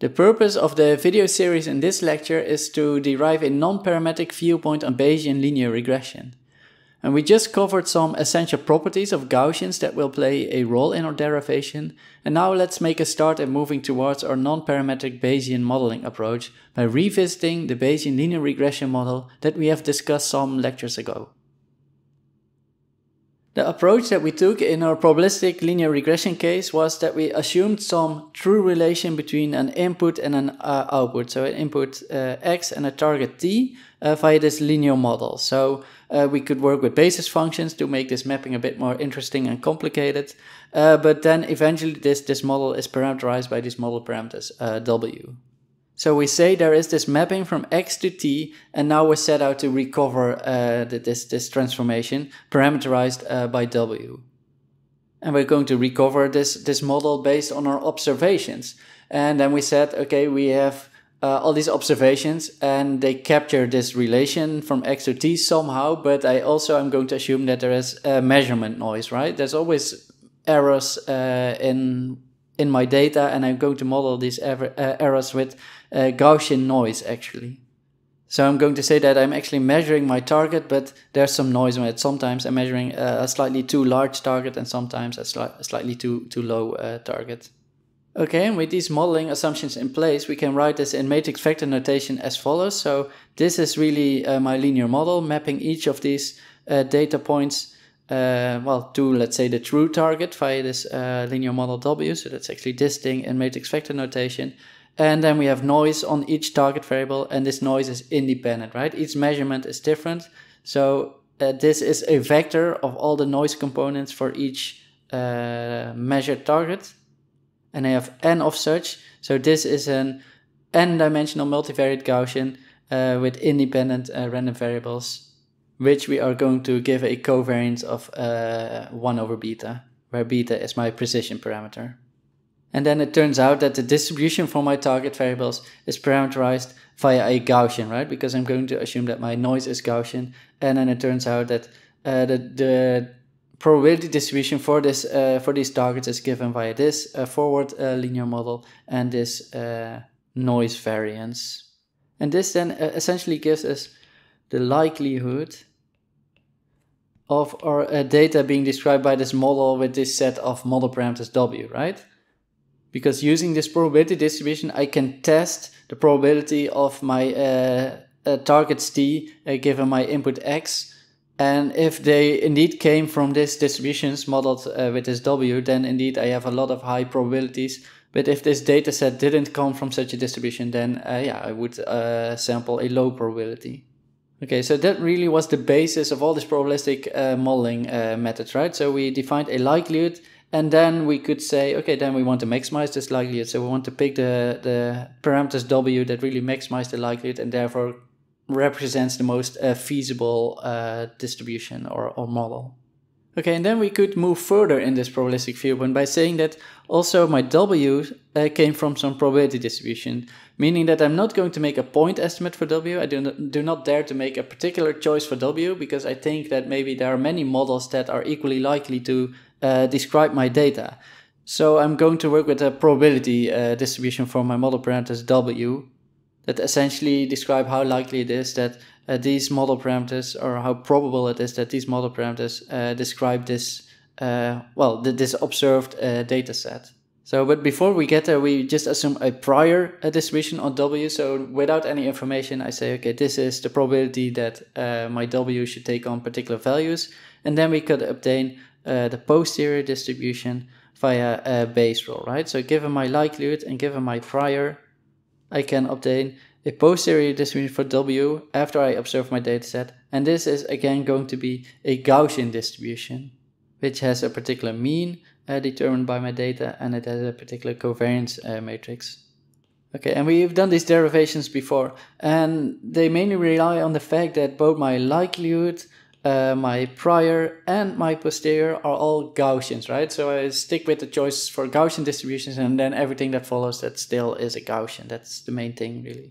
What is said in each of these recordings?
The purpose of the video series in this lecture is to derive a non-parametric viewpoint on Bayesian linear regression. And we just covered some essential properties of Gaussians that will play a role in our derivation, and now let's make a start at moving towards our non-parametric Bayesian modeling approach by revisiting the Bayesian linear regression model that we have discussed some lectures ago. The approach that we took in our probabilistic linear regression case was that we assumed some true relation between an input and an uh, output, so an input uh, x and a target t uh, via this linear model. So uh, we could work with basis functions to make this mapping a bit more interesting and complicated, uh, but then eventually this, this model is parameterized by this model parameters uh, w. So we say there is this mapping from x to t, and now we set out to recover uh, this, this transformation parameterized uh, by w. And we're going to recover this, this model based on our observations. And then we said, okay, we have uh, all these observations and they capture this relation from x to t somehow, but I also am going to assume that there is measurement noise, right? There's always errors uh, in in my data and I'm going to model these uh, errors with uh, Gaussian noise actually. So I'm going to say that I'm actually measuring my target, but there's some noise on it. Sometimes I'm measuring a slightly too large target and sometimes a, sli a slightly too, too low uh, target. Okay, and with these modeling assumptions in place, we can write this in matrix vector notation as follows. So this is really uh, my linear model, mapping each of these uh, data points, uh, well, to let's say the true target via this uh, linear model W. So that's actually this thing in matrix vector notation. And then we have noise on each target variable, and this noise is independent, right? Each measurement is different. So uh, this is a vector of all the noise components for each uh, measured target. And I have n of such. So this is an n-dimensional multivariate Gaussian uh, with independent uh, random variables, which we are going to give a covariance of uh, 1 over beta, where beta is my precision parameter. And then it turns out that the distribution for my target variables is parameterized via a Gaussian, right? Because I'm going to assume that my noise is Gaussian. And then it turns out that uh, the, the probability distribution for this uh, for these targets is given via this uh, forward uh, linear model and this uh, noise variance. And this then uh, essentially gives us the likelihood of our uh, data being described by this model with this set of model parameters W, right? because using this probability distribution, I can test the probability of my uh, uh, targets t uh, given my input x. And if they indeed came from this distributions modeled uh, with this w, then indeed I have a lot of high probabilities. But if this data set didn't come from such a distribution, then uh, yeah, I would uh, sample a low probability. Okay, so that really was the basis of all this probabilistic modeling methods, right? So we defined a likelihood and then we could say, okay, then we want to maximize this likelihood. So we want to pick the, the parameters W that really maximize the likelihood and therefore represents the most uh, feasible uh, distribution or, or model. Okay, and then we could move further in this probabilistic viewpoint by saying that also my W uh, came from some probability distribution, meaning that I'm not going to make a point estimate for W. I do not, do not dare to make a particular choice for W because I think that maybe there are many models that are equally likely to uh, describe my data. So I'm going to work with a probability uh, distribution for my model parameters W that essentially describe how likely it is that uh, these model parameters or how probable it is that these model parameters uh, describe this, uh, well, th this observed uh, data set. So, but before we get there, we just assume a prior uh, distribution on W. So without any information, I say, okay, this is the probability that uh, my W should take on particular values. And then we could obtain uh, the posterior distribution via a Bayes rule, right? So given my likelihood and given my prior, I can obtain a posterior distribution for W after I observe my data set. And this is again going to be a Gaussian distribution, which has a particular mean uh, determined by my data and it has a particular covariance uh, matrix. Okay, and we've done these derivations before, and they mainly rely on the fact that both my likelihood, uh, my prior, and my posterior are all Gaussians, right? So I stick with the choice for Gaussian distributions, and then everything that follows that still is a Gaussian. That's the main thing, really.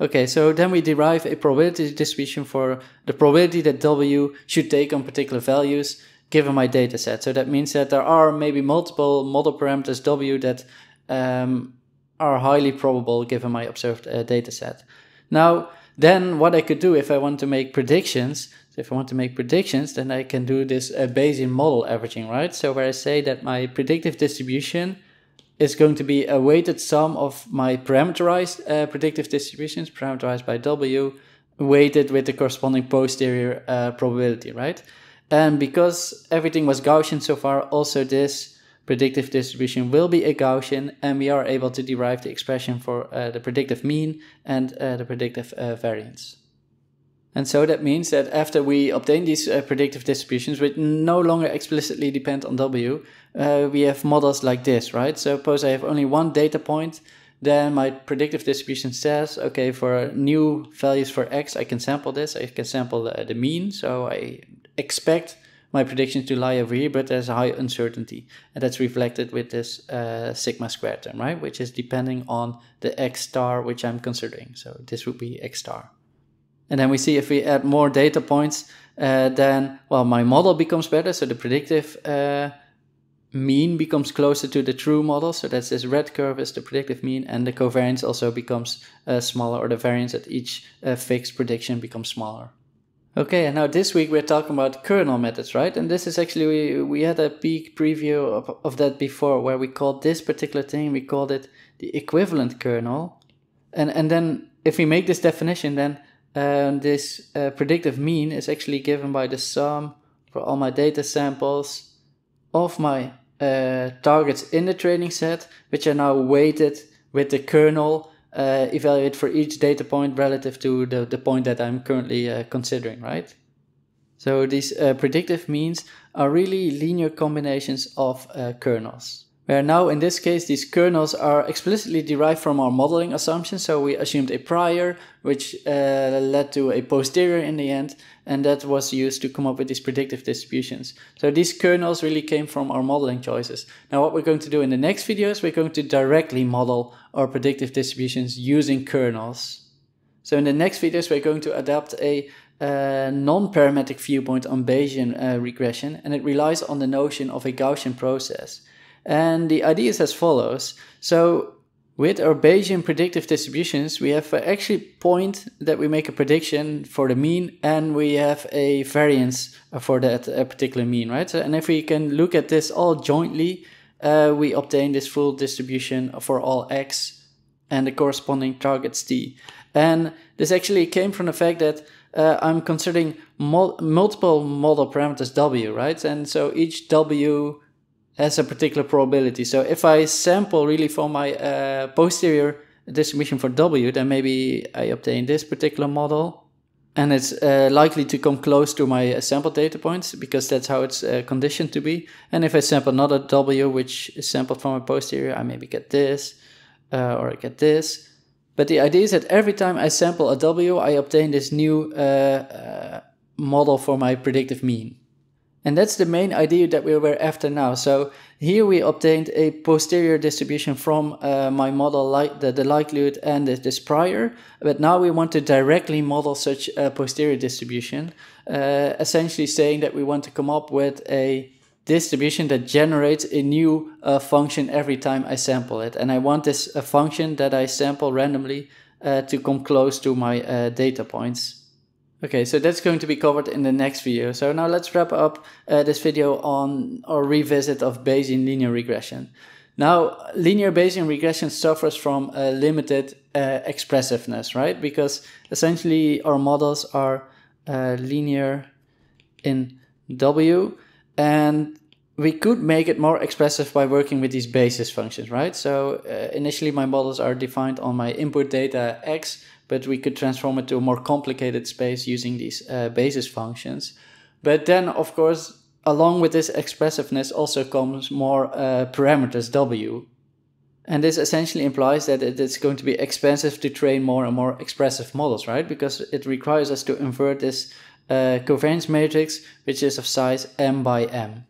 Okay, so then we derive a probability distribution for the probability that W should take on particular values, given my data set. So that means that there are maybe multiple model parameters W that um, are highly probable given my observed uh, data set. Now, then what I could do if I want to make predictions, so if I want to make predictions, then I can do this uh, Bayesian model averaging, right? So where I say that my predictive distribution is going to be a weighted sum of my parameterized uh, predictive distributions, parameterized by W, weighted with the corresponding posterior uh, probability, right? And because everything was Gaussian so far, also this predictive distribution will be a Gaussian, and we are able to derive the expression for uh, the predictive mean and uh, the predictive uh, variance. And so that means that after we obtain these uh, predictive distributions, which no longer explicitly depend on W, uh, we have models like this, right? So suppose I have only one data point, then my predictive distribution says, okay, for new values for X, I can sample this. I can sample the, uh, the mean, so I expect my predictions to lie over here, but there's a high uncertainty. And that's reflected with this uh, sigma squared term, right? Which is depending on the x star which I'm considering. So this would be x star. And then we see if we add more data points, uh, then, well, my model becomes better. So the predictive uh, mean becomes closer to the true model. So that's this red curve is the predictive mean. And the covariance also becomes uh, smaller, or the variance at each uh, fixed prediction becomes smaller. Okay, now this week we're talking about kernel methods, right? And this is actually, we, we had a big preview of, of that before where we called this particular thing, we called it the equivalent kernel. And, and then if we make this definition, then um, this uh, predictive mean is actually given by the sum for all my data samples of my uh, targets in the training set, which are now weighted with the kernel uh, evaluate for each data point relative to the, the point that I'm currently uh, considering, right? So these uh, predictive means are really linear combinations of uh, kernels where now in this case these kernels are explicitly derived from our modeling assumptions. So we assumed a prior, which uh, led to a posterior in the end, and that was used to come up with these predictive distributions. So these kernels really came from our modeling choices. Now what we're going to do in the next videos, we're going to directly model our predictive distributions using kernels. So in the next videos, we're going to adapt a uh, non-parametric viewpoint on Bayesian uh, regression, and it relies on the notion of a Gaussian process. And the idea is as follows. So with our Bayesian predictive distributions, we have actually point that we make a prediction for the mean and we have a variance for that particular mean, right? So, and if we can look at this all jointly, uh, we obtain this full distribution for all x and the corresponding targets t. And this actually came from the fact that uh, I'm considering mul multiple model parameters w, right? And so each w has a particular probability. So if I sample really for my uh, posterior distribution for W, then maybe I obtain this particular model. And it's uh, likely to come close to my uh, sample data points because that's how it's uh, conditioned to be. And if I sample another W, which is sampled from my posterior, I maybe get this uh, or I get this. But the idea is that every time I sample a W, I obtain this new uh, model for my predictive mean. And that's the main idea that we were after now. So here we obtained a posterior distribution from uh, my model, like the, the likelihood and the, this prior. But now we want to directly model such a posterior distribution, uh, essentially saying that we want to come up with a distribution that generates a new uh, function every time I sample it. And I want this uh, function that I sample randomly uh, to come close to my uh, data points. Okay, so that's going to be covered in the next video. So now let's wrap up uh, this video on our revisit of Bayesian linear regression. Now, linear Bayesian regression suffers from a limited uh, expressiveness, right? Because essentially our models are uh, linear in W and we could make it more expressive by working with these basis functions, right? So uh, initially my models are defined on my input data x, but we could transform it to a more complicated space using these uh, basis functions. But then, of course, along with this expressiveness also comes more uh, parameters w. And this essentially implies that it's going to be expensive to train more and more expressive models, right? Because it requires us to invert this uh, covariance matrix, which is of size m by m.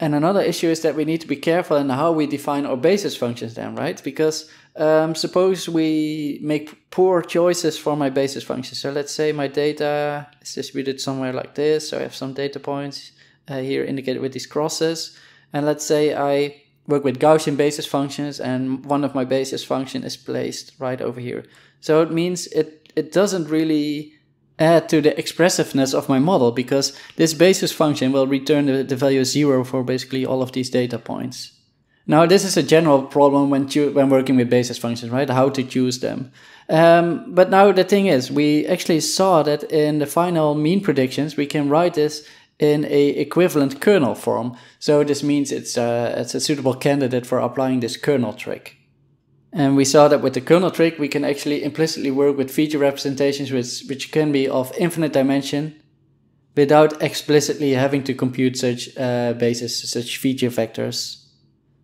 And another issue is that we need to be careful in how we define our basis functions then, right? Because um, suppose we make poor choices for my basis function. So let's say my data is distributed somewhere like this. So I have some data points uh, here indicated with these crosses. And let's say I work with Gaussian basis functions and one of my basis function is placed right over here. So it means it, it doesn't really add to the expressiveness of my model because this basis function will return the, the value zero for basically all of these data points. Now this is a general problem when when working with basis functions, right? How to choose them. Um, but now the thing is, we actually saw that in the final mean predictions, we can write this in a equivalent kernel form. So this means it's a, uh, it's a suitable candidate for applying this kernel trick. And we saw that with the kernel trick, we can actually implicitly work with feature representations which, which can be of infinite dimension without explicitly having to compute such uh, bases, such feature vectors.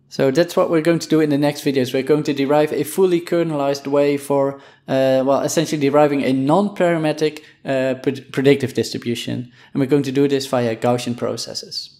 So that's what we're going to do in the next videos. We're going to derive a fully kernelized way for, uh, well, essentially deriving a non-parametric uh, pred predictive distribution. And we're going to do this via Gaussian processes.